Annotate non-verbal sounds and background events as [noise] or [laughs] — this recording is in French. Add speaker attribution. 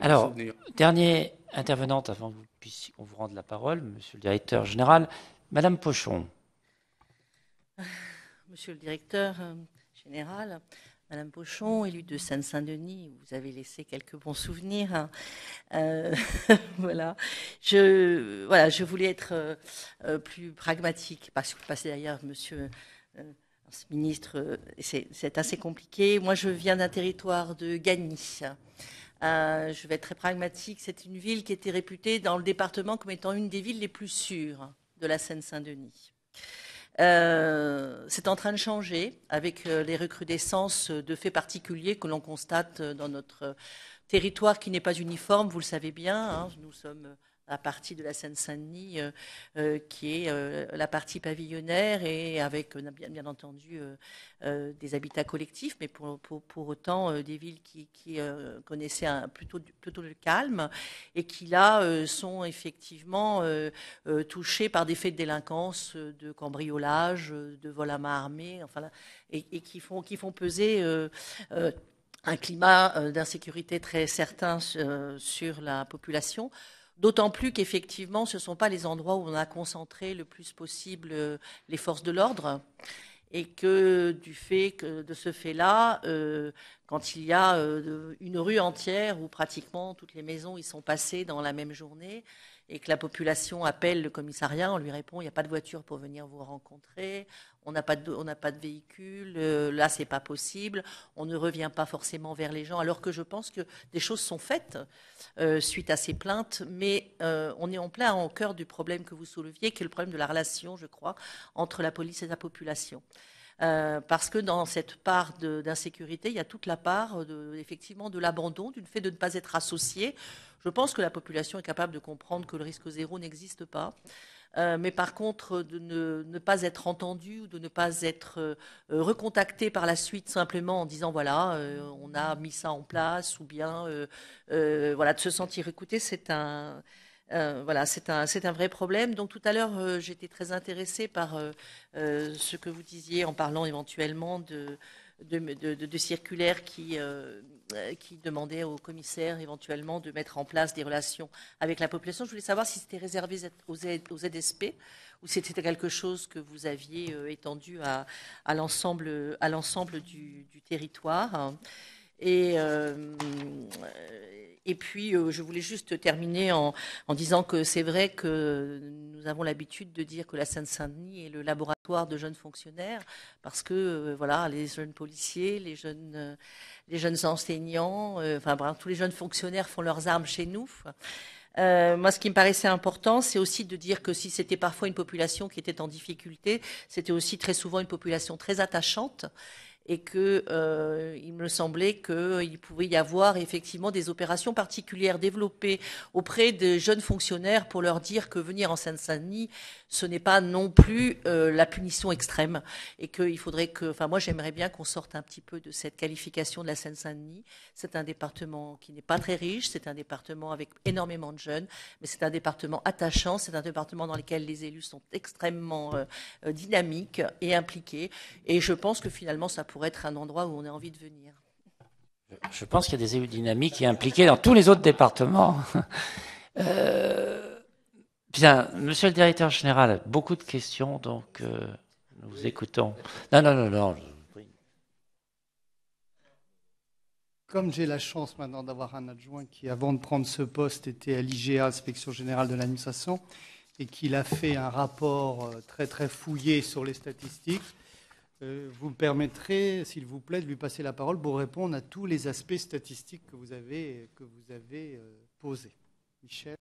Speaker 1: Alors,
Speaker 2: dernier intervenante, avant qu'on vous vous rende la parole, Monsieur le Directeur général, Madame Pochon.
Speaker 1: [sighs] Monsieur le Directeur euh, général, Madame Pochon, élue de Seine-Saint-Denis, vous avez laissé quelques bons souvenirs. Hein. Euh, [laughs] voilà. Je, voilà, je voulais être euh, plus pragmatique parce que vous passez d'ailleurs, Monsieur. le ministre, c'est assez compliqué. Moi, je viens d'un territoire de Gagny, euh, je vais être très pragmatique. C'est une ville qui était réputée dans le département comme étant une des villes les plus sûres de la Seine-Saint-Denis. Euh, c'est en train de changer avec euh, les recrudescences de faits particuliers que l'on constate dans notre territoire qui n'est pas uniforme, vous le savez bien. Hein, nous sommes la partie de la Seine-Saint-Denis euh, euh, qui est euh, la partie pavillonnaire et avec bien, bien entendu des habitats collectifs, mais pour, autant des villes qui, connaissaient plutôt, plutôt le calme et qui là sont effectivement touchées par des faits de délinquance, de cambriolage, de vol à main armée, enfin, et, qui, font, peser un climat d'insécurité très certain sur la population. D'autant plus qu'effectivement, ce ne sont pas les endroits où on a concentré le plus possible euh, les forces de l'ordre. Et que du fait de ce fait-là, euh, quand il y a euh, une rue entière où pratiquement toutes les maisons y sont passées dans la même journée, et que la population appelle le commissariat, on lui répond il n'y a pas de voiture pour venir vous rencontrer, on n'a pas de, on n'a pas de véhicule, là euh, là c'est pas possible, on ne revient pas forcément vers les gens, alors que je pense que des choses sont faites euh, suite à ces plaintes, mais euh, on est en plein en cœur du problème que vous souleviez, qui est le problème de la relation, je crois, entre la police et la population. Euh, parce que dans cette part d'insécurité, il y a toute la part euh, de, effectivement de l'abandon, du fait de ne pas être associé. Je pense que la population est capable de comprendre que le risque zéro n'existe pas. Euh, mais par contre, de ne, pas être entendu ou de ne pas être recontacté par la suite simplement en disant voilà, on a mis ça en place ou bien voilà, de se sentir écouté, c'est un, euh, voilà, c'est un, un, vrai problème. Donc tout à l'heure, euh, j'étais très intéressée par euh, ce que vous disiez en parlant éventuellement de, de, circulaires qui, qui demandaient aux commissaires éventuellement de mettre en place des relations avec la population. Je voulais savoir si c'était réservé aux, aux ou si c'était quelque chose que vous aviez étendu à, à l'ensemble du, du, territoire. Et, et puis, euh, je voulais juste terminer en, disant que c'est vrai que nous avons l'habitude de dire que la Seine-Saint-Denis est le laboratoire de jeunes fonctionnaires, parce que euh, voilà, les jeunes policiers, les jeunes, euh, les jeunes enseignants, enfin, tous les jeunes fonctionnaires font leurs armes chez nous. moi, ce qui me paraissait important, c'est aussi de dire que si c'était parfois une population qui était en difficulté, c'était aussi très souvent une population très attachante et que euh, il me semblait qu'il euh, pouvait y avoir effectivement des opérations particulières développées auprès des jeunes fonctionnaires pour leur dire que venir en Seine-Saint-Denis, ce n'est pas non plus euh, la punition extrême et qu'il faudrait que, enfin moi j'aimerais bien qu'on sorte un petit peu de cette qualification de la Seine-Saint-Denis. C'est un département qui n'est pas très riche, c'est un département avec énormément de jeunes, mais c'est un département attachant, c'est un département dans lequel les élus sont extrêmement euh, euh, dynamiques et impliqués et je pense que finalement ça pourrait pour être un endroit où on a envie de venir.
Speaker 2: Je pense qu'il y a des élus dynamiques impliqués dans tous les autres départements. [laughs] Euh, bien, monsieur le directeur général, beaucoup de questions, donc euh, nous vous écoutons. Non, non, non, non.
Speaker 3: Comme j'ai la chance maintenant d'avoir un adjoint qui, avant de prendre ce poste, était à l'IGA, Inspection Générale de l'Administration, et qu'il a fait un rapport euh, très très fouillé sur les statistiques, euh, vous me permettrez, s'il vous plaît, de lui passer la parole pour répondre à tous les aspects statistiques que vous avez, que vous avez euh, posés. Michel.